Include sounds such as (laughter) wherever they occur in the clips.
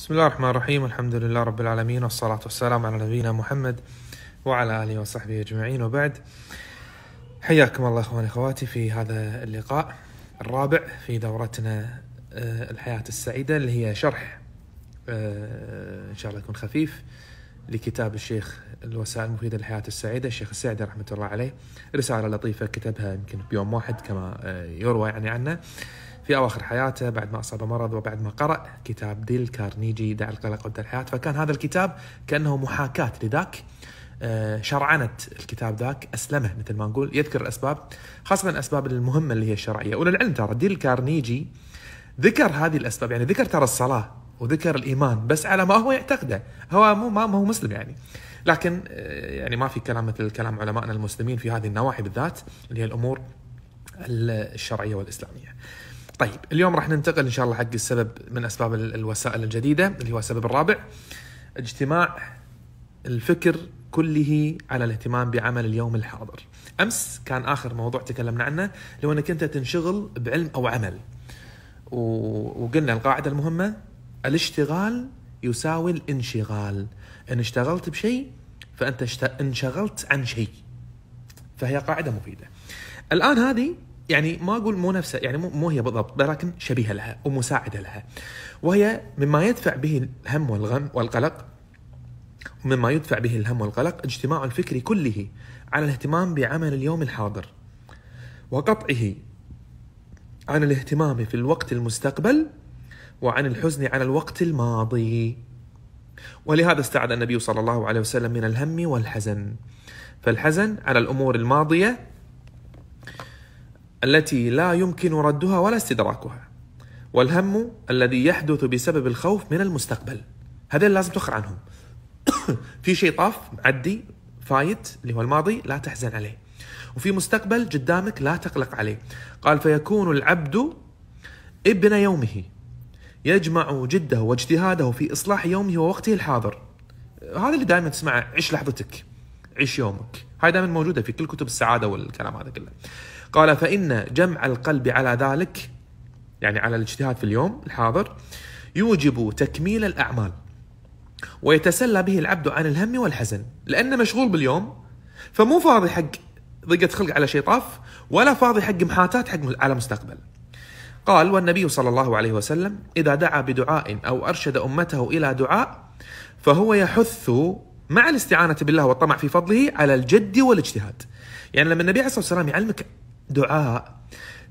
بسم الله الرحمن الرحيم الحمد لله رب العالمين والصلاة والسلام على نبينا محمد وعلى آله وصحبه أجمعين وبعد حياكم الله إخواني أخواتي في هذا اللقاء الرابع في دورتنا آه، الحياة السعيدة اللي هي شرح آه، إن شاء الله يكون خفيف لكتاب الشيخ الوسائل المفيدة للحياة السعيدة الشيخ السعدي رحمة الله عليه رسالة لطيفة كتبها يمكن بيوم واحد كما آه، يروى يعني عنه في أواخر حياته بعد ما أصاب مرض وبعد ما قرأ كتاب ديل كارنيجي دع القلق ودع الحياة فكان هذا الكتاب كأنه محاكاة لذاك آه، شرعنة الكتاب ذاك أسلمه مثل ما نقول يذكر الأسباب خاصة الأسباب المهمة اللي هي الشرعية وللعلم ترى ديل كارنيجي ذكر هذه الأسباب يعني ذكر ترى الصلاة وذكر الإيمان بس على ما هو يعتقده هو مو ما هو مسلم يعني لكن آه، يعني ما في كلام مثل كلام علمائنا المسلمين في هذه النواحي بالذات اللي هي الأمور الشرعية والإسلامية طيب اليوم راح ننتقل ان شاء الله حق السبب من اسباب الوسائل الجديده اللي هو السبب الرابع اجتماع الفكر كله على الاهتمام بعمل اليوم الحاضر. امس كان اخر موضوع تكلمنا عنه اللي هو انك انت تنشغل بعلم او عمل. وقلنا القاعده المهمه الاشتغال يساوي الانشغال. ان اشتغلت بشيء فانت انشغلت عن شيء. فهي قاعده مفيده. الان هذه يعني ما اقول مو نفسها يعني مو هي بالضبط ولكن شبيهه لها ومساعده لها وهي مما يدفع به الهم والغم والقلق ومما يدفع به الهم والقلق اجتماع الفكر كله على الاهتمام بعمل اليوم الحاضر وقطعه عن الاهتمام في الوقت المستقبل وعن الحزن على الوقت الماضي ولهذا استعد النبي صلى الله عليه وسلم من الهم والحزن فالحزن على الامور الماضيه التي لا يمكن ردها ولا استدراكها والهم الذي يحدث بسبب الخوف من المستقبل هذين لازم تخر عنهم (coughs) في شيء طاف معدي فايت اللي هو الماضي لا تحزن عليه وفي مستقبل قدامك لا تقلق عليه قال فيكون العبد ابن يومه يجمع جده واجتهاده في اصلاح يومه ووقته الحاضر هذا اللي دائما تسمعه عش لحظتك عش يومك هاي دائما موجوده في كل كتب السعاده والكلام هذا كله قال فإن جمع القلب على ذلك يعني على الاجتهاد في اليوم الحاضر يوجب تكميل الأعمال ويتسلى به العبد عن الهم والحزن لأنه مشغول باليوم فمو فاضي حق ضيقة خلق على شيء طاف ولا فاضي حق محاتات حق على مستقبل قال والنبي صلى الله عليه وسلم إذا دعا بدعاء أو أرشد أمته إلى دعاء فهو يحث مع الاستعانة بالله والطمع في فضله على الجد والاجتهاد يعني لما النبي عليه الصلاة والسلام يعلمك دعاء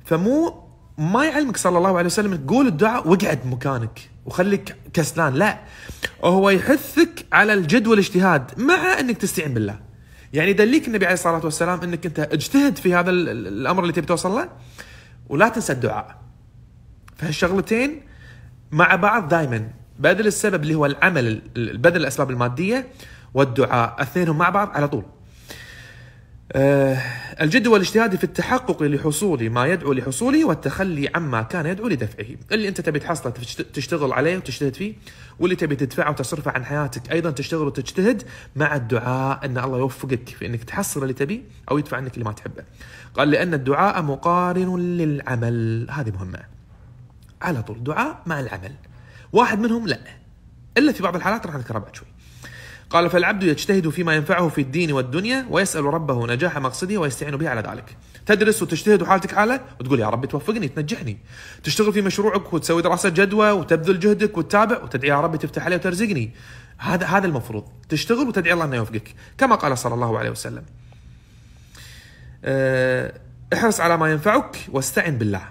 فمو ما يعلمك صلى الله عليه وسلم تقول الدعاء واقعد مكانك وخليك كسلان لا هو يحثك على الجد والاجتهاد مع انك تستعين بالله يعني يدليك النبي عليه الصلاه والسلام انك انت اجتهد في هذا الامر اللي تبي توصل له ولا تنسى الدعاء فهالشغلتين مع بعض دائما بذل السبب اللي هو العمل بذل الاسباب الماديه والدعاء اثنينهم مع بعض على طول آه، الجد الاجتهادي في التحقق لحصول ما يدعو لحصوله والتخلي عما كان يدعو لدفعه اللي انت تبي تحصله تشتغل عليه وتجتهد فيه واللي تبي تدفعه وتصرفه عن حياتك ايضا تشتغل وتجتهد مع الدعاء ان الله يوفقك في انك تحصل اللي تبيه او يدفع عنك اللي ما تحبه قال لان الدعاء مقارن للعمل هذه مهمه على طول دعاء مع العمل واحد منهم لا الا في بعض الحالات راح نذكرها بعد شوي قال فالعبد يجتهد فيما ينفعه في الدين والدنيا ويسأل ربه نجاح مقصده ويستعين به على ذلك تدرس وتجتهد وحالتك حالة وتقول يا رب توفقني تنجحني تشتغل في مشروعك وتسوي دراسة جدوى وتبذل جهدك وتتابع وتدعي يا رب تفتح علي وترزقني هذا هذا المفروض تشتغل وتدعي الله انه يوفقك كما قال صلى الله عليه وسلم آه، احرص على ما ينفعك واستعن بالله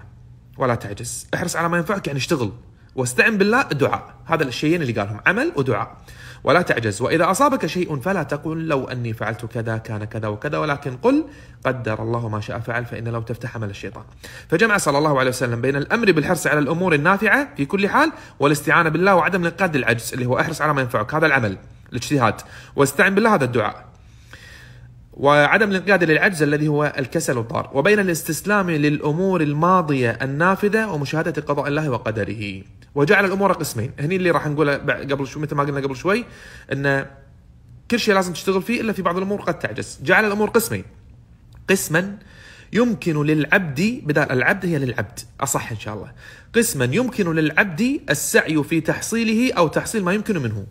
ولا تعجز احرص على ما ينفعك يعني اشتغل واستعن بالله دعاء هذا الشيئين اللي قالهم عمل ودعاء ولا تعجز وإذا أصابك شيء فلا تقل لو أني فعلت كذا كان كذا وكذا ولكن قل قدر الله ما شاء فعل فإن لو تفتح عمل الشيطان فجمع صلى الله عليه وسلم بين الأمر بالحرص على الأمور النافعة في كل حال والاستعانة بالله وعدم انقياد العجز اللي هو احرص على ما ينفعك هذا العمل الاجتهاد واستعن بالله هذا الدعاء وعدم الانقياد للعجز الذي هو الكسل والضار وبين الاستسلام للأمور الماضية النافذة ومشاهدة قضاء الله وقدره وجعل الامور قسمين هني اللي راح نقوله قبل شوي مثل ما قلنا قبل شوي ان كل شيء لازم تشتغل فيه الا في بعض الامور قد تعجز جعل الامور قسمين قسما يمكن للعبد بدل العبد هي للعبد اصح ان شاء الله قسما يمكن للعبد السعي في تحصيله او تحصيل ما يمكن منه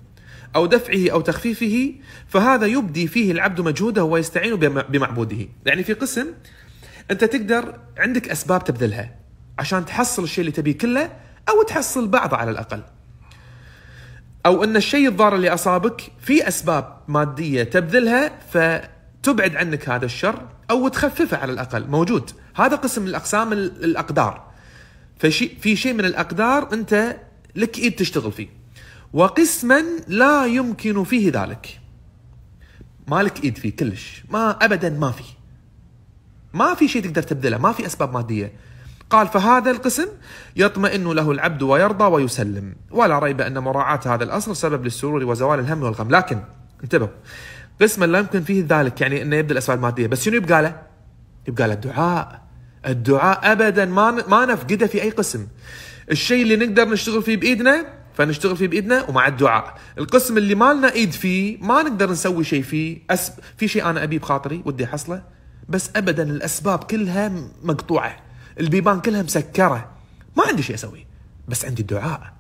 أو دفعه أو تخفيفه فهذا يبدي فيه العبد مجهوده ويستعين بمعبوده يعني في قسم أنت تقدر عندك أسباب تبذلها عشان تحصل الشيء اللي تبيه كله او تحصل بعض على الاقل او ان الشيء الضار اللي اصابك في اسباب ماديه تبذلها فتبعد عنك هذا الشر او تخففه على الاقل موجود هذا قسم من الاقسام الاقدار فشيء في شيء من الاقدار انت لك ايد تشتغل فيه وقسما لا يمكن فيه ذلك ما لك ايد فيه كلش ما ابدا ما في ما في شيء تقدر تبذله ما في اسباب ماديه قال فهذا القسم يطمئن له العبد ويرضى ويسلم ولا ريب أن مراعاة هذا الأصل سبب للسرور وزوال الهم والغم لكن انتبهوا قسما لا يمكن فيه ذلك يعني أنه يبدأ الأسباب المادية بس شنو يبقى له يبقى له الدعاء الدعاء أبدا ما ما نفقده في أي قسم الشيء اللي نقدر نشتغل فيه بإيدنا فنشتغل فيه بايدنا ومع الدعاء القسم اللي ما لنا ايد فيه ما نقدر نسوي شيء فيه أسب... في شيء انا ابيه بخاطري ودي احصله بس ابدا الاسباب كلها مقطوعه البيبان كلها مسكره ما عندي شيء اسويه بس عندي الدعاء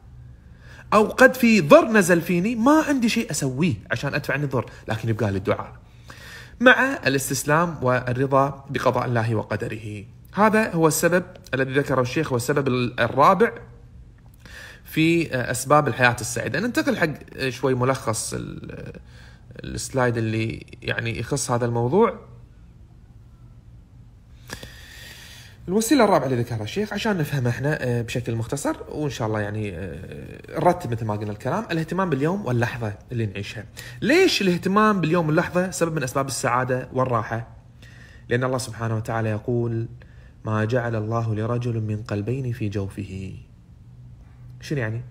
او قد في ضر نزل فيني ما عندي شيء اسويه عشان ادفع عن الضر لكن يبقى لي الدعاء مع الاستسلام والرضا بقضاء الله وقدره هذا هو السبب الذي ذكره الشيخ هو السبب الرابع في اسباب الحياه السعيده ننتقل حق شوي ملخص السلايد اللي يعني يخص هذا الموضوع الوسيله الرابعه اللي ذكرها الشيخ عشان نفهمها احنا آه، بشكل مختصر وان شاء الله يعني نرتب آه، مثل ما قلنا الكلام الاهتمام باليوم واللحظه اللي نعيشها. ليش الاهتمام باليوم واللحظه سبب من اسباب السعاده والراحه؟ لان الله سبحانه وتعالى يقول ما جعل الله لرجل من قلبين في جوفه. شنو يعني؟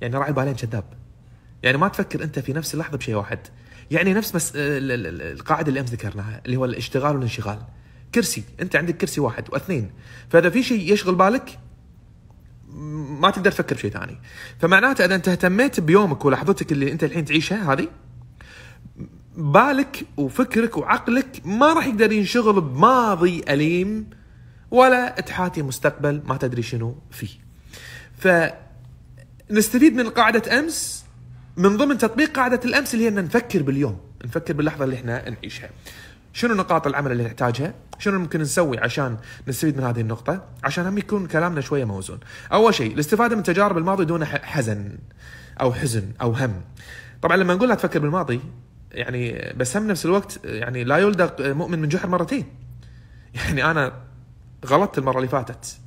يعني راعي بالين كذاب. يعني ما تفكر انت في نفس اللحظه بشيء واحد. يعني نفس بس آه، القاعده اللي امس ذكرناها اللي هو الاشتغال والانشغال. كرسي انت عندك كرسي واحد واثنين فاذا في شيء يشغل بالك ما تقدر تفكر بشيء ثاني فمعناته اذا انت اهتميت بيومك ولحظتك اللي انت الحين تعيشها هذه بالك وفكرك وعقلك ما راح يقدر ينشغل بماضي اليم ولا تحاتي مستقبل ما تدري شنو فيه ف نستفيد من قاعده امس من ضمن تطبيق قاعده الامس اللي هي ان نفكر باليوم نفكر باللحظه اللي احنا نعيشها شنو نقاط العمل اللي نحتاجها شنو ممكن نسوي عشان نستفيد من هذه النقطه عشان هم يكون كلامنا شويه موزون اول شيء الاستفاده من تجارب الماضي دون حزن او حزن او هم طبعا لما نقول لا تفكر بالماضي يعني بس هم نفس الوقت يعني لا يلدغ مؤمن من جحر مرتين يعني انا غلطت المره اللي فاتت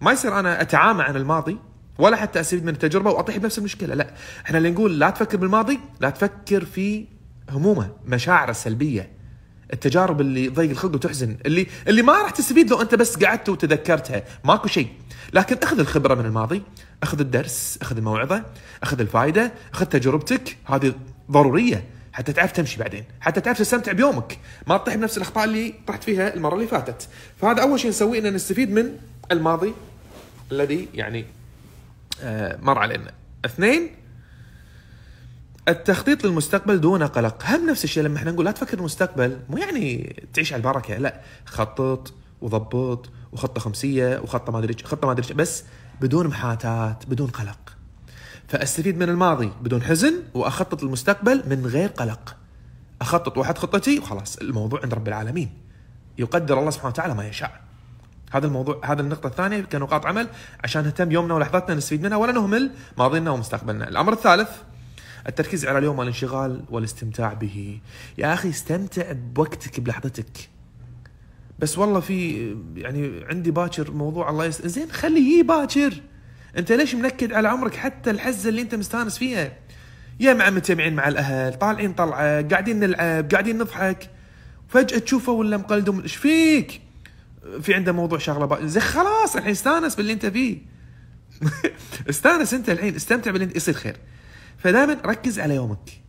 ما يصير انا اتعامى عن الماضي ولا حتى استفيد من التجربه واطيح بنفس المشكله لا احنا اللي نقول لا تفكر بالماضي لا تفكر في همومه مشاعره السلبيه التجارب اللي ضيق الخلق وتحزن اللي اللي ما راح تستفيد لو انت بس قعدت وتذكرتها ماكو شيء لكن اخذ الخبره من الماضي اخذ الدرس اخذ الموعظه اخذ الفائده اخذ تجربتك هذه ضروريه حتى تعرف تمشي بعدين حتى تعرف تستمتع بيومك ما تطيح بنفس الاخطاء اللي طحت فيها المره اللي فاتت فهذا اول شيء نسويه ان نستفيد من الماضي الذي يعني آه، مر علينا اثنين التخطيط للمستقبل دون قلق هم نفس الشيء لما احنا نقول لا تفكر المستقبل مو يعني تعيش على البركه لا خطط وضبط وخطه خمسيه وخطه ما ادري خطه ما ادري بس بدون محاتات بدون قلق فاستفيد من الماضي بدون حزن واخطط للمستقبل من غير قلق اخطط واحد خطتي وخلاص الموضوع عند رب العالمين يقدر الله سبحانه وتعالى ما يشاء هذا الموضوع هذا النقطة الثانية كنقاط عمل عشان نهتم يومنا ولحظتنا نستفيد منها ولا نهمل ماضينا ومستقبلنا. الأمر الثالث التركيز على اليوم والانشغال والاستمتاع به يا أخي استمتع بوقتك بلحظتك بس والله في يعني عندي باكر موضوع الله يس زين خليه يجي باكر انت ليش منكد على عمرك حتى الحزه اللي انت مستانس فيها يا مع متجمعين مع الاهل طالعين طلعه قاعدين نلعب قاعدين نضحك فجاه تشوفه ولا مقلدهم ايش فيك في عنده موضوع شغله با... زين خلاص الحين استانس باللي انت فيه (laughs) استانس انت الحين استمتع باللي انت يصير خير فدائما ركز على يومك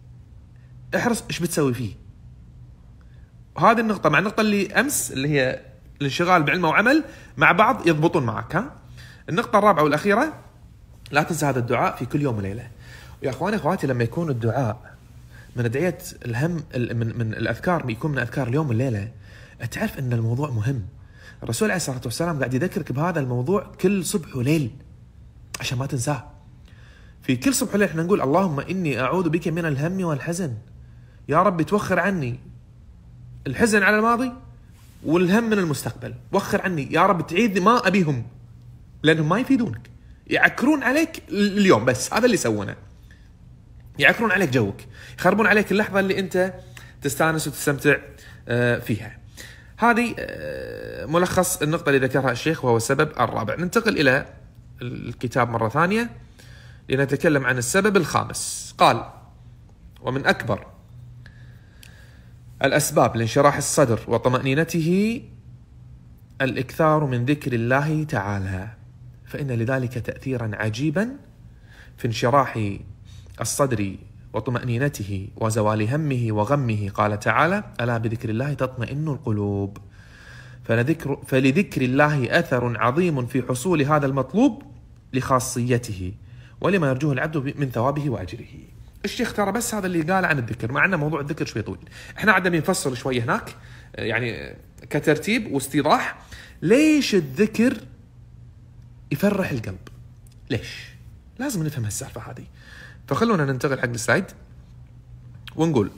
احرص ايش بتسوي فيه هذه النقطة مع النقطة اللي أمس اللي هي الانشغال بعلم وعمل مع بعض يضبطون معك ها النقطة الرابعة والأخيرة لا تنسى هذا الدعاء في كل يوم وليلة يا اخواني اخواتي لما يكون الدعاء من ادعيه الهم من, من الاذكار يكون من اذكار اليوم والليله تعرف ان الموضوع مهم الرسول عليه الصلاه والسلام قاعد يذكرك بهذا الموضوع كل صبح وليل عشان ما تنساه في كل صبح احنا نقول اللهم اني اعوذ بك من الهم والحزن يا رب توخر عني الحزن على الماضي والهم من المستقبل وخر عني يا رب تعيد ما ابيهم لانهم ما يفيدونك يعكرون عليك اليوم بس هذا اللي يسوونه يعكرون عليك جوك يخربون عليك اللحظه اللي انت تستانس وتستمتع آه، فيها هذه آه، ملخص النقطه اللي ذكرها الشيخ وهو السبب الرابع ننتقل الى الكتاب مره ثانيه لنتكلم عن السبب الخامس قال ومن أكبر الأسباب لانشراح الصدر وطمأنينته الإكثار من ذكر الله تعالى فإن لذلك تأثيرا عجيبا في انشراح الصدر وطمأنينته وزوال همه وغمه قال تعالى: ألا بذكر الله تطمئن القلوب. فلذكر, فلذكر الله أثر عظيم في حصول هذا المطلوب لخاصيته ولما يرجوه العبد من ثوابه واجره الشيخ ترى بس هذا اللي قال عن الذكر مع ان موضوع الذكر شوي طويل احنا عدنا بنفصل شوي هناك آه، يعني كترتيب واستيضاح ليش الذكر يفرح القلب ليش لازم نفهم هالسالفه هذه فخلونا ننتقل حق السلايد ونقول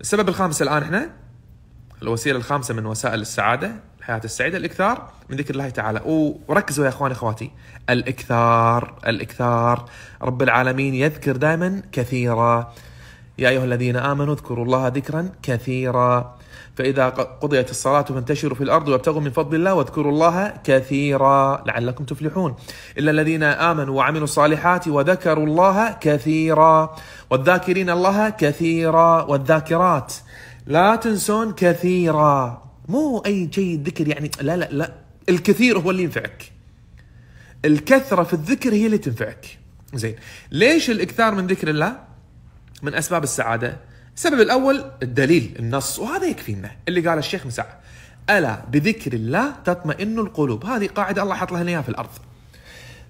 السبب الخامس الان احنا الوسيله الخامسه من وسائل السعاده الحياة السعيدة الإكثار من ذكر الله تعالى وركزوا يا أخواني أخواتي الإكثار الإكثار رب العالمين يذكر دائما كثيرا يا أيها الذين آمنوا اذكروا الله ذكرا كثيرا فإذا قضيت الصلاة فانتشروا في الأرض وابتغوا من فضل الله واذكروا الله كثيرا لعلكم تفلحون إلا الذين آمنوا وعملوا الصالحات وذكروا الله كثيرا والذاكرين الله كثيرا والذاكرات لا تنسون كثيرا مو اي شيء ذكر يعني لا لا لا الكثير هو اللي ينفعك الكثره في الذكر هي اللي تنفعك زين ليش الاكثار من ذكر الله من اسباب السعاده السبب الاول الدليل النص وهذا يكفينا اللي قال الشيخ مساع الا بذكر الله تطمئن القلوب هذه قاعده الله حط لها اياها في الارض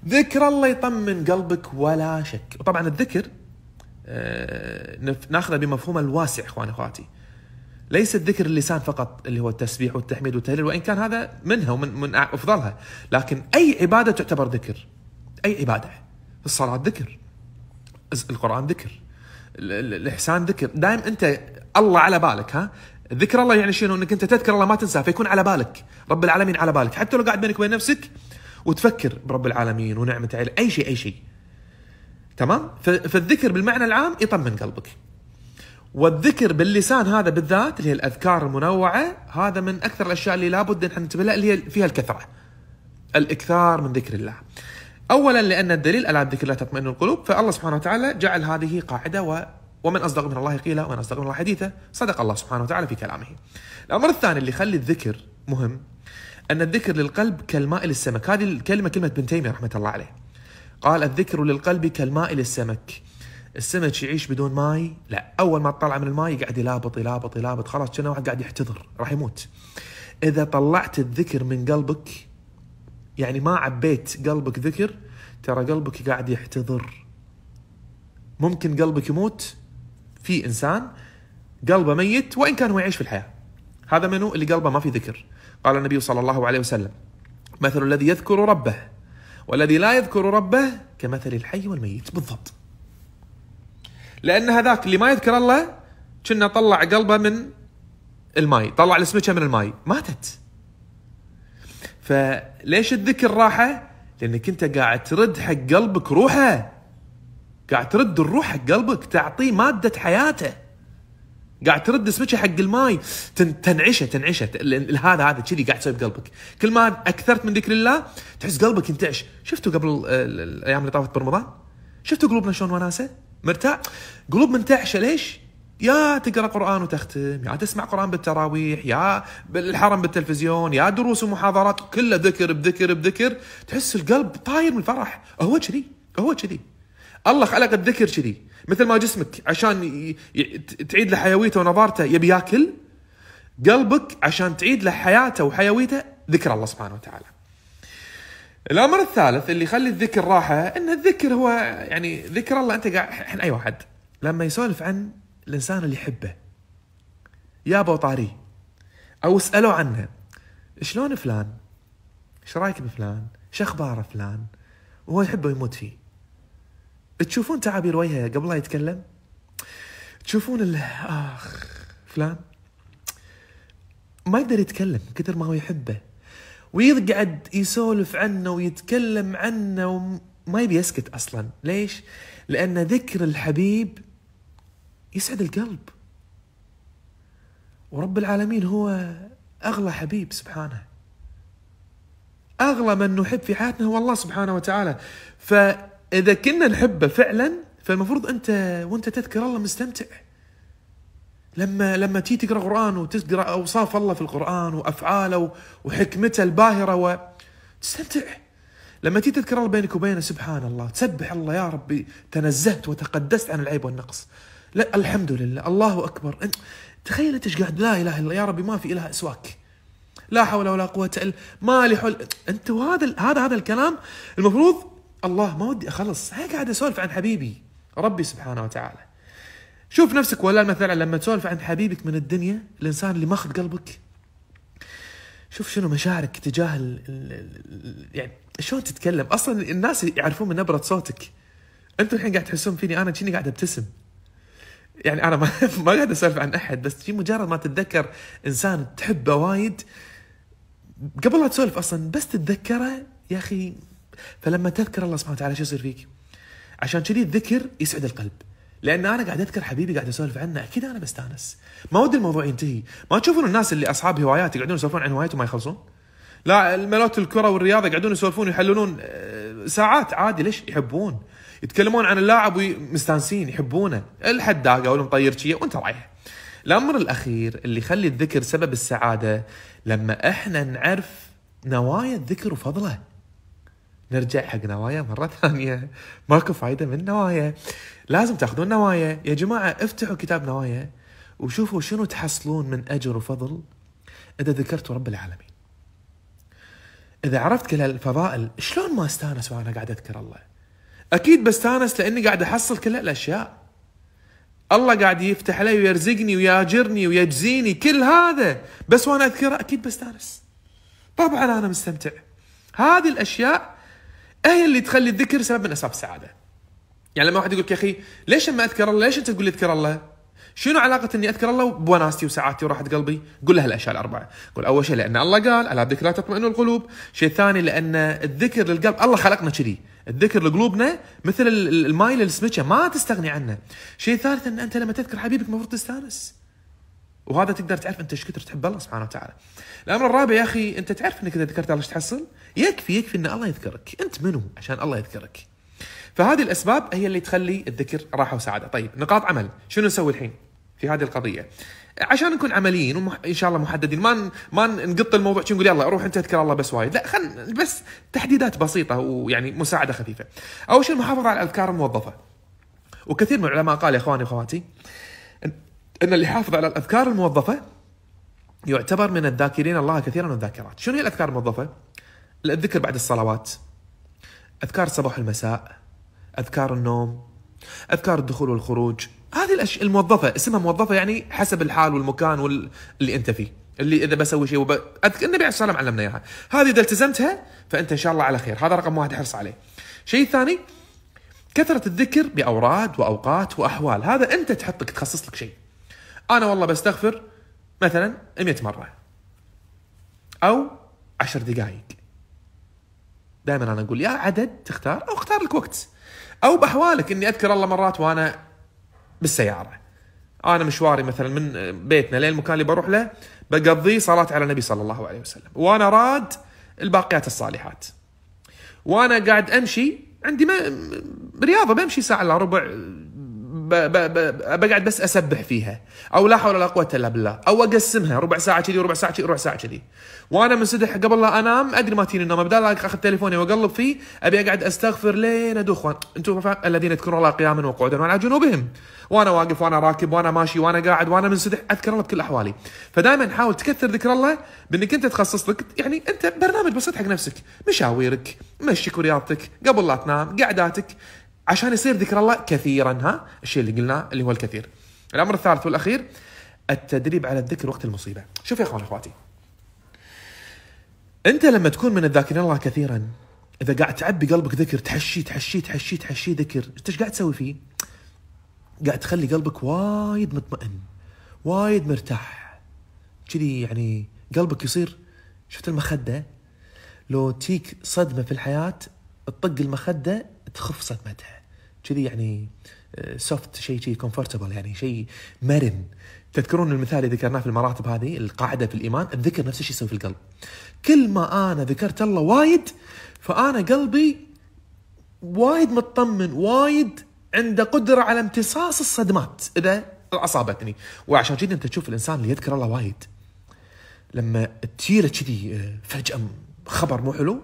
ذكر الله يطمن قلبك ولا شك وطبعا الذكر آه، ناخذه بمفهوم الواسع اخواني اخواتي ليس ذكر اللسان فقط اللي هو التسبيح والتحميد والتهليل وان كان هذا منها ومن من افضلها لكن اي عباده تعتبر ذكر اي عباده الصلاه ذكر القران ذكر الاحسان ذكر دائم انت الله على بالك ها ذكر الله يعني شنو انك انت تذكر الله ما تنساه فيكون على بالك رب العالمين على بالك حتى لو قاعد بينك وبين نفسك وتفكر برب العالمين ونعمة عليه اي شيء اي شيء تمام فالذكر بالمعنى العام يطمن قلبك والذكر باللسان هذا بالذات اللي هي الاذكار المنوعه هذا من اكثر الاشياء اللي لابد ان احنا ننتبه لها اللي هي فيها الكثره. الاكثار من ذكر الله. اولا لان الدليل الا بذكر الله تطمئن القلوب فالله سبحانه وتعالى جعل هذه قاعده و ومن اصدق من الله قيلا ومن اصدق من الله حديثا صدق الله سبحانه وتعالى في كلامه. الامر الثاني اللي يخلي الذكر مهم ان الذكر للقلب كالماء للسمك، هذه الكلمه كلمه ابن تيميه رحمه الله عليه. قال الذكر للقلب كالماء للسمك. السمك يعيش بدون ماي لا اول ما تطلع من الماي قاعد يلابط يلابط يلابط خلاص كأنه واحد قاعد يحتضر راح يموت اذا طلعت الذكر من قلبك يعني ما عبيت قلبك ذكر ترى قلبك قاعد يحتضر ممكن قلبك يموت في انسان قلبه ميت وان كان هو يعيش في الحياه هذا منو اللي قلبه ما في ذكر قال النبي صلى الله عليه وسلم مثل الذي يذكر ربه والذي لا يذكر ربه كمثل الحي والميت بالضبط لان هذاك اللي ما يذكر الله كنا طلع قلبه من الماي طلع السمكه من الماي ماتت فليش الذكر راحه لانك انت قاعد ترد حق قلبك روحه قاعد ترد الروح حق قلبك تعطيه ماده حياته قاعد ترد سمكه حق الماي تنعشه تنعشه هذا هذا كذي قاعد تسوي بقلبك كل ما اكثرت من ذكر الله تحس قلبك ينتعش شفتوا قبل آه، الايام اللي طافت برمضان شفتوا قلوبنا شلون وناسه مرتاح قلوب منتعشه ليش؟ يا تقرا قران وتختم يا تسمع قران بالتراويح يا بالحرم بالتلفزيون يا دروس ومحاضرات كلها ذكر بذكر بذكر تحس القلب طاير من الفرح هو كذي هو كذي الله خلق الذكر كذي مثل ما جسمك عشان تعيد له حيويته ونظارته يبي ياكل قلبك عشان تعيد له حياته وحيويته ذكر الله سبحانه وتعالى الامر الثالث اللي يخلي الذكر راحه ان الذكر هو يعني ذكر الله انت قاعد الحين اي واحد لما يسولف عن الانسان اللي يحبه ابو طاري او اسالوا عنه شلون فلان؟ ايش رايك بفلان؟ ايش اخباره فلان؟ وهو يحبه يموت فيه. تشوفون تعابير وجهه قبل لا يتكلم؟ تشوفون الاخ اخ فلان ما يقدر يتكلم كثر ما هو يحبه ويقعد يسولف عنه ويتكلم عنه وما يبي يسكت اصلا ليش لان ذكر الحبيب يسعد القلب ورب العالمين هو اغلى حبيب سبحانه اغلى من نحب في حياتنا هو الله سبحانه وتعالى فاذا كنا نحبه فعلا فالمفروض انت وانت تذكر الله مستمتع لما لما تيجي تقرا قران وتقرا اوصاف الله في القران وافعاله وحكمته الباهره وتستمتع لما تيجي تذكر الله بينك وبينه سبحان الله تسبح الله يا ربي تنزهت وتقدست عن العيب والنقص لا الحمد لله الله اكبر انت تخيل انت ايش قاعد لا اله الا الله يا ربي ما في اله سواك لا حول ولا قوه الا ما لي حول انت وهذا هذا هذا الكلام المفروض الله ما ودي اخلص هيك قاعد اسولف عن حبيبي ربي سبحانه وتعالى شوف نفسك ولا مثلا لما تسولف عن حبيبك من الدنيا الانسان اللي ماخذ قلبك شوف شنو مشاعرك تجاه الـ الـ الـ يعني شلون تتكلم اصلا الناس يعرفون من نبره صوتك انتم الحين قاعد تحسون فيني انا كني قاعد ابتسم يعني انا ما, (laughs) ما قاعد اسولف عن احد بس في مجرد ما تتذكر انسان تحبه وايد قبل لا تسولف اصلا بس تتذكره يا اخي فلما تذكر الله سبحانه وتعالى شو يصير فيك؟ عشان كذي الذكر يسعد القلب لان انا قاعد اذكر حبيبي قاعد اسولف عنه اكيد انا بستانس ما ودي الموضوع ينتهي ما تشوفون الناس اللي اصحاب هوايات يقعدون يسولفون عن هوايات وما يخلصون لا الملوت الكره والرياضه يقعدون يسولفون يحللون آه، ساعات عادي ليش يحبون يتكلمون عن اللاعب ومستانسين يحبونه الحداقه شيء وانت رايح الامر الاخير اللي يخلي الذكر سبب السعاده لما احنا نعرف نوايا الذكر وفضله نرجع حق نوايا مره ثانيه ماكو فايده من نوايا لازم تاخذون نوايا يا جماعه افتحوا كتاب نوايا وشوفوا شنو تحصلون من اجر وفضل اذا ذكرتوا رب العالمين اذا عرفت كل هالفضائل شلون ما استانس وانا قاعد اذكر الله اكيد بستانس لاني قاعد احصل كل هالاشياء الله قاعد يفتح علي ويرزقني وياجرني ويجزيني كل هذا بس وانا اذكره اكيد بستانس طبعا انا مستمتع هذه الاشياء هي اللي تخلي الذكر سبب من اسباب السعاده يعني لما واحد يقول لك يا اخي ليش لما اذكر الله ليش انت تقول لي اذكر الله شنو علاقة اني اذكر الله بوناستي وسعادتي وراحة قلبي؟ قول له هالاشياء الاربعة، قول اول شيء لان الله قال الا بذكر لا تطمئن القلوب، شيء ثاني لان الذكر للقلب الله خلقنا كذي، الذكر لقلوبنا مثل الماي للسمكة ما تستغني عنه، شيء ثالث ان انت لما تذكر حبيبك المفروض تستانس، وهذا تقدر تعرف انت ايش كثر تحب الله سبحانه وتعالى. الامر الرابع يا اخي انت تعرف انك اذا ذكرت الله ايش تحصل؟ يكفي يكفي ان الله يذكرك، انت منو عشان الله يذكرك. فهذه الاسباب هي اللي تخلي الذكر راحه وسعاده. طيب نقاط عمل، شنو نسوي الحين في هذه القضيه؟ عشان نكون عمليين وان شاء الله محددين ما ما نقط الموضوع نقول يلا روح انت اذكر الله بس وايد لا خل بس تحديدات بسيطه ويعني مساعده خفيفه. اول شيء المحافظه على الاذكار الموظفه. وكثير من العلماء قال يا اخواني واخواتي ان اللي يحافظ على الاذكار الموظفه يعتبر من الذاكرين الله كثيرا والذاكرات شنو هي الاذكار الموظفه الذكر بعد الصلوات اذكار الصباح والمساء اذكار النوم اذكار الدخول والخروج هذه الاشياء الموظفه اسمها موظفه يعني حسب الحال والمكان واللي انت فيه اللي اذا بسوي شيء وب... النبي عليه الصلاه والسلام علمنا اياها هذه اذا التزمتها فانت ان شاء الله على خير هذا رقم واحد حرص عليه شيء ثاني كثره الذكر باوراد واوقات واحوال هذا انت تحطك تخصص لك شيء انا والله بستغفر مثلا 100 مره او 10 دقائق دائما انا اقول يا عدد تختار او اختار لك وقت او باحوالك اني اذكر الله مرات وانا بالسياره انا مشواري مثلا من بيتنا للمكان اللي بروح له بقضيه صلاه على النبي صلى الله عليه وسلم وانا راد الباقيات الصالحات وانا قاعد امشي عندي ما رياضه بمشي ساعه الا ربع بقعد بس اسبح فيها او لا حول ولا قوه الا بالله او اقسمها ربع ساعه كذي ربع ساعه كذي ربع ساعه كذي وانا منسدح قبل لا انام ادري ما تجيني النوم بدال اخذ تليفوني واقلب فيه ابي اقعد استغفر لين ادوخ انتم الذين يذكرون الله قياما وقعودا وعلى جنوبهم وانا واقف وانا راكب وانا ماشي وانا قاعد وانا منسدح اذكر الله بكل احوالي فدائما حاول تكثر ذكر الله بانك انت تخصص لك يعني انت برنامج بسيط حق نفسك مشاويرك مشيك ورياضتك قبل لا تنام قعداتك عشان يصير ذكر الله كثيرا ها الشيء اللي قلناه اللي هو الكثير الامر الثالث والاخير التدريب على الذكر وقت المصيبه شوف يا اخوان اخواتي انت لما تكون من الذاكرين الله كثيرا اذا قاعد تعبي قلبك ذكر تحشي تحشي تحشي تحشي ذكر انت ايش قاعد تسوي فيه قاعد تخلي قلبك وايد مطمئن وايد مرتاح كذي يعني قلبك يصير شفت المخده لو تيك صدمه في الحياه تطق المخده تخف صدمتها كذي يعني سوفت آه، شيء شيء كومفورتبل يعني شيء مرن تذكرون المثال اللي ذكرناه في المراتب هذه القاعده في الايمان الذكر نفس الشيء يسوي في القلب كل ما انا ذكرت الله وايد فانا قلبي وايد مطمن وايد عنده قدره على امتصاص الصدمات اذا اصابتني وعشان كذي انت تشوف الانسان اللي يذكر الله وايد لما تجيله كذي آه، فجاه خبر مو حلو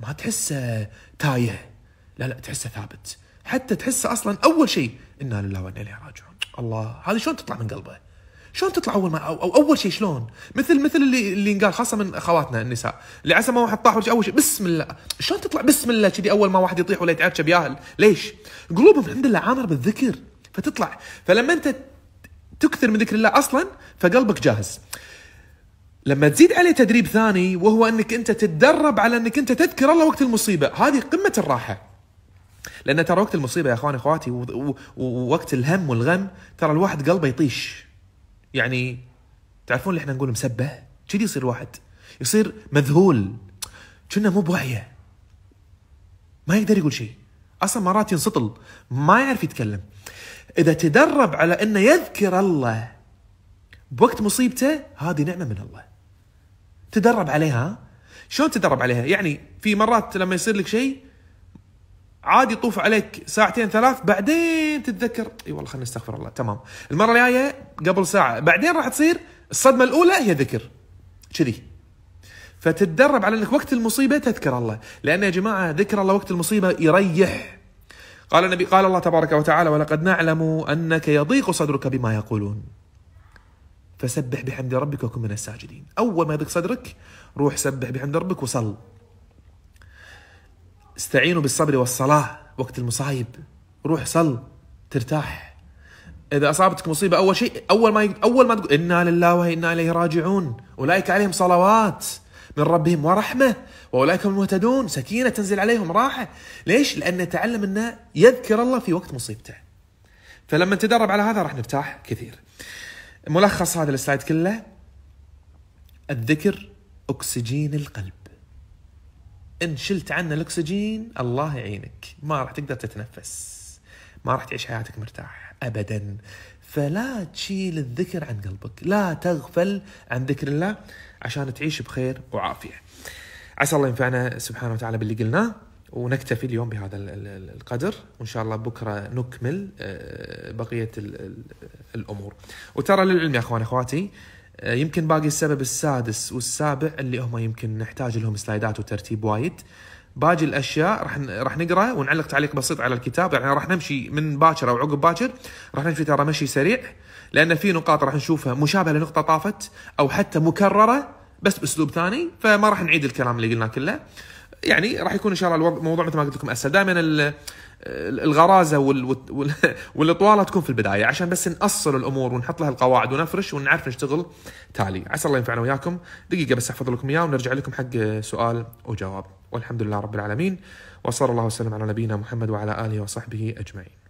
ما تحسه تايه لا لا تحسه ثابت حتى تحسه اصلا اول شيء انا لله وانا اليه راجعون الله هذه شلون تطلع من قلبه شلون تطلع اول ما أو, أو اول شيء شلون مثل مثل اللي اللي قال خاصه من اخواتنا النساء اللي عسى ما واحد طاح اول شيء بسم الله شلون تطلع بسم الله كذي اول ما واحد يطيح ولا يتعشى بياهل ليش قلوبهم عند الله عامر بالذكر فتطلع فلما انت تكثر من ذكر الله اصلا فقلبك جاهز لما تزيد عليه تدريب ثاني وهو انك انت تتدرب على انك انت تذكر الله وقت المصيبه هذه قمه الراحه لان ترى وقت المصيبه يا اخواني اخواتي ووقت الهم والغم ترى الواحد قلبه يطيش يعني تعرفون اللي احنا نقول مسبه كذي يصير الواحد يصير مذهول كنا مو بوعيه ما يقدر يقول شيء اصلا مرات ينسطل ما يعرف يتكلم اذا تدرب على انه يذكر الله بوقت مصيبته هذه نعمه من الله تدرب عليها شلون تدرب عليها يعني في مرات لما يصير لك شيء عادي يطوف عليك ساعتين ثلاث بعدين تتذكر اي والله خلينا نستغفر الله تمام المره الجايه قبل ساعه بعدين راح تصير الصدمه الاولى هي ذكر كذي فتتدرب على انك وقت المصيبه تذكر الله لان يا جماعه ذكر الله وقت المصيبه يريح قال النبي قال الله تبارك وتعالى ولقد نعلم انك يضيق صدرك بما يقولون فسبح بحمد ربك وكن من الساجدين اول ما يضيق صدرك روح سبح بحمد ربك وصل استعينوا بالصبر والصلاة وقت المصايب روح صل ترتاح إذا أصابتك مصيبة أول شيء أول ما أول ما تقول إنا لله وإنا إليه راجعون أولئك عليهم صلوات من ربهم ورحمة وأولئك هم المهتدون سكينة تنزل عليهم راحة ليش؟ لأن تعلم أنه يذكر الله في وقت مصيبته فلما نتدرب على هذا راح نرتاح كثير ملخص هذا السلايد كله الذكر أكسجين القلب ان شلت عنه الاكسجين الله يعينك ما راح تقدر تتنفس ما راح تعيش حياتك مرتاح ابدا فلا تشيل الذكر عن قلبك لا تغفل عن ذكر الله عشان تعيش بخير وعافيه عسى الله ينفعنا سبحانه وتعالى باللي قلناه ونكتفي اليوم بهذا القدر وان شاء الله بكره نكمل آه، بقيه الامور وترى للعلم يا اخواني اخواتي آه، يمكن باقي السبب السادس والسابع اللي هم يمكن نحتاج لهم سلايدات وترتيب وايد باقي الاشياء راح راح نقرا ونعلق تعليق بسيط على الكتاب يعني راح نمشي من باكر او عقب باكر راح نمشي ترى مشي سريع لان في نقاط راح نشوفها مشابهه لنقطه طافت او حتى مكرره بس باسلوب ثاني فما راح نعيد الكلام اللي قلناه كله يعني راح يكون ان شاء الله الموضوع مثل ما قلت لكم اسهل دائما الغرازه وال... وال... (laughs) والاطواله تكون في البدايه عشان بس نأصل الامور ونحط لها القواعد ونفرش ونعرف نشتغل تالي عسى الله ينفعنا وياكم دقيقه بس احفظ لكم اياه ونرجع لكم حق سؤال وجواب والحمد لله رب العالمين وصلى الله وسلم على نبينا محمد وعلى اله وصحبه اجمعين